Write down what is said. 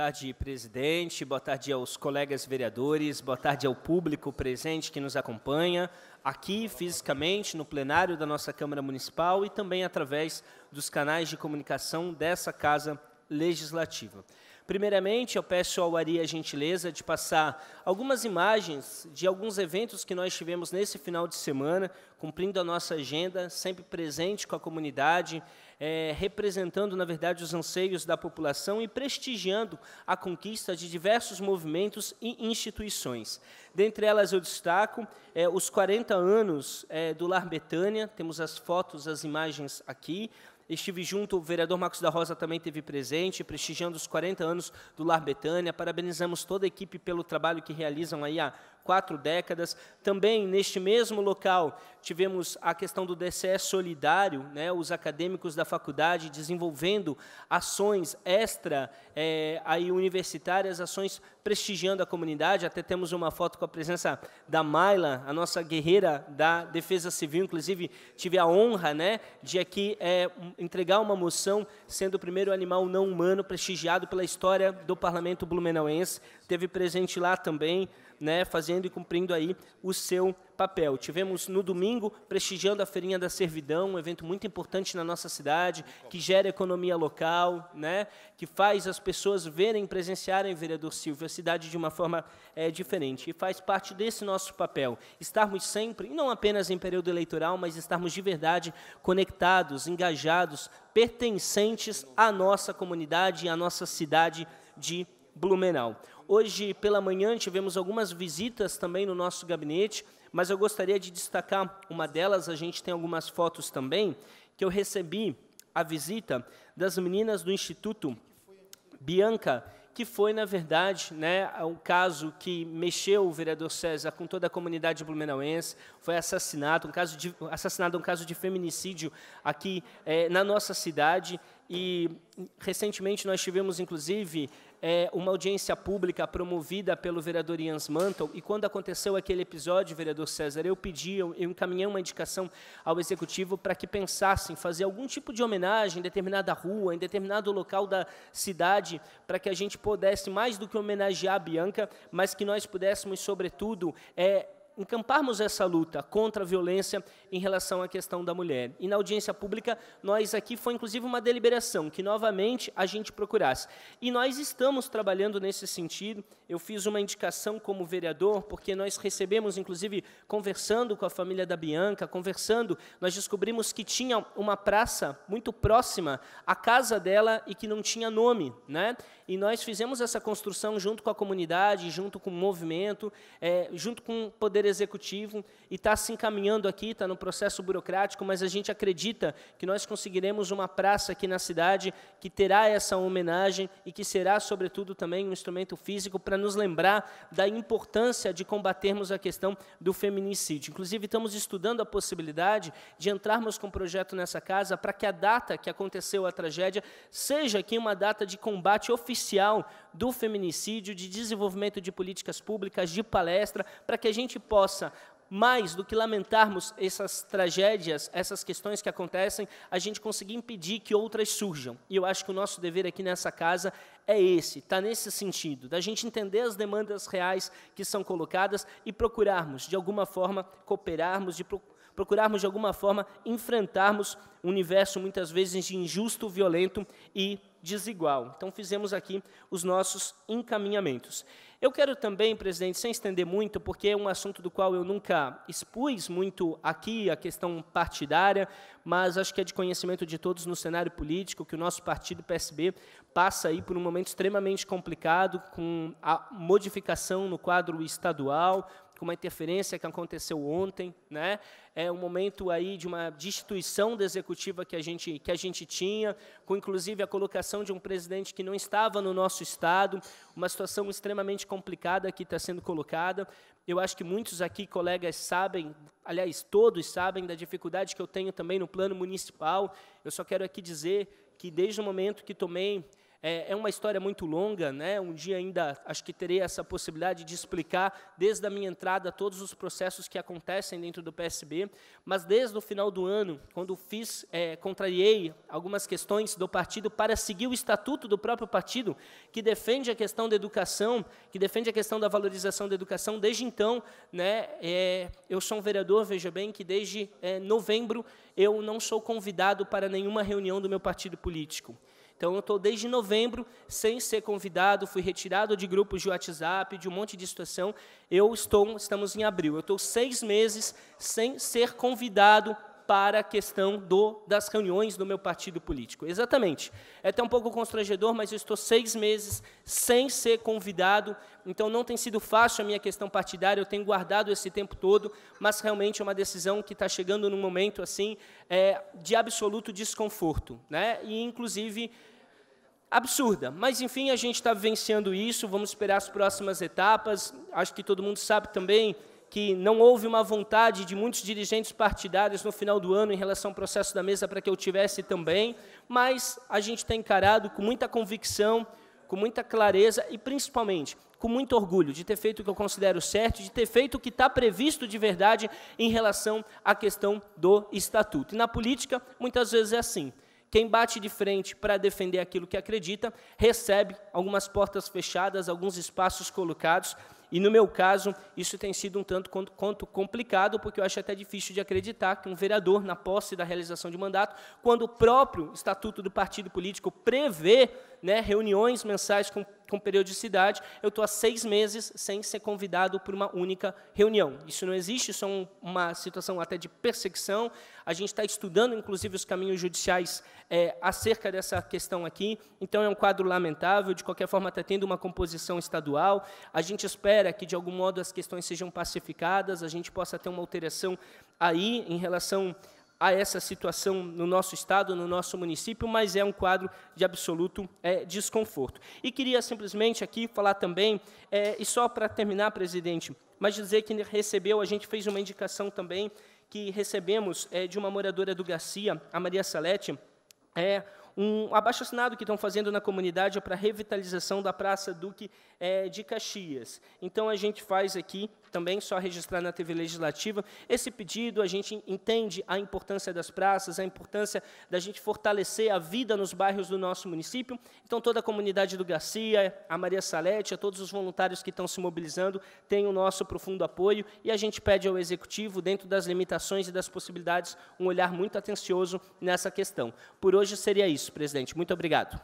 tarde, presidente. Boa tarde aos colegas vereadores. Boa tarde ao público presente que nos acompanha aqui fisicamente no plenário da nossa Câmara Municipal e também através dos canais de comunicação dessa Casa Legislativa. Primeiramente, eu peço ao Ari a gentileza de passar algumas imagens de alguns eventos que nós tivemos nesse final de semana, cumprindo a nossa agenda, sempre presente com a comunidade é, representando, na verdade, os anseios da população e prestigiando a conquista de diversos movimentos e instituições. Dentre elas, eu destaco é, os 40 anos é, do Lar Betânia, temos as fotos, as imagens aqui, Estive junto, o vereador Marcos da Rosa também teve presente, prestigiando os 40 anos do Lar Betânia. Parabenizamos toda a equipe pelo trabalho que realizam aí há quatro décadas. Também, neste mesmo local, tivemos a questão do DCE solidário, né, os acadêmicos da faculdade desenvolvendo ações extra é, aí, universitárias, ações prestigiando a comunidade. Até temos uma foto com a presença da Mayla, a nossa guerreira da Defesa Civil. Inclusive, tive a honra né, de aqui é, entregar uma moção, sendo o primeiro animal não humano prestigiado pela história do Parlamento Blumenauense. Teve presente lá também, né, fazendo fazendo e cumprindo aí o seu papel. Tivemos no domingo prestigiando a Feirinha da Servidão, um evento muito importante na nossa cidade, que gera economia local, né? que faz as pessoas verem, presenciarem, vereador Silvio, a cidade de uma forma é, diferente. E faz parte desse nosso papel, estarmos sempre, e não apenas em período eleitoral, mas estarmos de verdade conectados, engajados, pertencentes à nossa comunidade e à nossa cidade de Blumenau. Hoje pela manhã tivemos algumas visitas também no nosso gabinete, mas eu gostaria de destacar uma delas, a gente tem algumas fotos também, que eu recebi a visita das meninas do Instituto Bianca, que foi, na verdade, né, um caso que mexeu o vereador César com toda a comunidade blumenauense, foi assassinato, um caso de, assassinado um caso de feminicídio aqui eh, na nossa cidade, e recentemente nós tivemos, inclusive, é, uma audiência pública promovida pelo vereador Ian Mantel, e quando aconteceu aquele episódio, vereador César, eu pedi, eu, eu encaminhei uma indicação ao executivo para que pensassem fazer algum tipo de homenagem em determinada rua, em determinado local da cidade, para que a gente pudesse mais do que homenagear a Bianca, mas que nós pudéssemos, sobretudo, é, encamparmos essa luta contra a violência em relação à questão da mulher. E na audiência pública, nós aqui foi inclusive uma deliberação que novamente a gente procurasse. E nós estamos trabalhando nesse sentido. Eu fiz uma indicação como vereador, porque nós recebemos, inclusive, conversando com a família da Bianca, conversando, nós descobrimos que tinha uma praça muito próxima à casa dela e que não tinha nome, né? E nós fizemos essa construção junto com a comunidade, junto com o movimento, é, junto com o poder Poder Executivo e está se encaminhando aqui, está no processo burocrático, mas a gente acredita que nós conseguiremos uma praça aqui na cidade que terá essa homenagem e que será, sobretudo, também um instrumento físico para nos lembrar da importância de combatermos a questão do feminicídio. Inclusive, estamos estudando a possibilidade de entrarmos com um projeto nessa casa para que a data que aconteceu a tragédia seja aqui uma data de combate oficial do feminicídio, de desenvolvimento de políticas públicas, de palestra, para que a gente possa mais do que lamentarmos essas tragédias, essas questões que acontecem, a gente conseguir impedir que outras surjam. E eu acho que o nosso dever aqui nessa casa é esse, está nesse sentido, da gente entender as demandas reais que são colocadas e procurarmos, de alguma forma, cooperarmos, de procurarmos, de alguma forma, enfrentarmos um universo muitas vezes injusto, violento e desigual. Então, fizemos aqui os nossos encaminhamentos. Eu quero também, presidente, sem estender muito, porque é um assunto do qual eu nunca expus muito aqui, a questão partidária, mas acho que é de conhecimento de todos no cenário político que o nosso partido PSB passa aí por um momento extremamente complicado, com a modificação no quadro estadual, com uma interferência que aconteceu ontem, né? É um momento aí de uma destituição da executiva que a gente que a gente tinha, com inclusive a colocação de um presidente que não estava no nosso estado, uma situação extremamente complicada que está sendo colocada. Eu acho que muitos aqui colegas sabem, aliás todos sabem da dificuldade que eu tenho também no plano municipal. Eu só quero aqui dizer que desde o momento que tomei é, é uma história muito longa, né? um dia ainda acho que terei essa possibilidade de explicar, desde a minha entrada, todos os processos que acontecem dentro do PSB, mas desde o final do ano, quando fiz, é, contrariei algumas questões do partido para seguir o estatuto do próprio partido, que defende a questão da educação, que defende a questão da valorização da educação, desde então, né, é, eu sou um vereador, veja bem, que desde é, novembro eu não sou convidado para nenhuma reunião do meu partido político. Então eu estou desde novembro sem ser convidado, fui retirado de grupos de WhatsApp, de um monte de situação. Eu estou, estamos em abril, eu estou seis meses sem ser convidado para a questão do, das reuniões do meu partido político. Exatamente. É até um pouco constrangedor, mas eu estou seis meses sem ser convidado, então não tem sido fácil a minha questão partidária, eu tenho guardado esse tempo todo, mas realmente é uma decisão que está chegando num momento assim é, de absoluto desconforto. Né? E, inclusive, absurda. Mas, enfim, a gente está vivenciando isso, vamos esperar as próximas etapas. Acho que todo mundo sabe também que não houve uma vontade de muitos dirigentes partidários no final do ano em relação ao processo da mesa para que eu tivesse também, mas a gente tem tá encarado com muita convicção, com muita clareza e, principalmente, com muito orgulho de ter feito o que eu considero certo, de ter feito o que está previsto de verdade em relação à questão do estatuto. E na política, muitas vezes é assim. Quem bate de frente para defender aquilo que acredita, recebe algumas portas fechadas, alguns espaços colocados. E no meu caso, isso tem sido um tanto quanto, quanto complicado, porque eu acho até difícil de acreditar que um vereador, na posse da realização de mandato, quando o próprio estatuto do partido político prevê né, reuniões mensais com com periodicidade, eu estou há seis meses sem ser convidado por uma única reunião. Isso não existe, isso é uma situação até de perseguição. A gente está estudando, inclusive, os caminhos judiciais é, acerca dessa questão aqui. Então, é um quadro lamentável. De qualquer forma, está tendo uma composição estadual. A gente espera que, de algum modo, as questões sejam pacificadas, a gente possa ter uma alteração aí em relação a essa situação no nosso estado, no nosso município, mas é um quadro de absoluto é, desconforto. E queria simplesmente aqui falar também, é, e só para terminar, presidente, mas dizer que recebeu, a gente fez uma indicação também que recebemos é, de uma moradora do Garcia, a Maria Salete, é um abaixo-assinado que estão fazendo na comunidade é para revitalização da Praça Duque é, de Caxias. Então, a gente faz aqui, também só registrar na TV Legislativa, esse pedido, a gente entende a importância das praças, a importância da gente fortalecer a vida nos bairros do nosso município. Então, toda a comunidade do Garcia, a Maria Salete, a todos os voluntários que estão se mobilizando, tem o nosso profundo apoio, e a gente pede ao Executivo, dentro das limitações e das possibilidades, um olhar muito atencioso nessa questão. Por hoje seria isso presidente. Muito obrigado.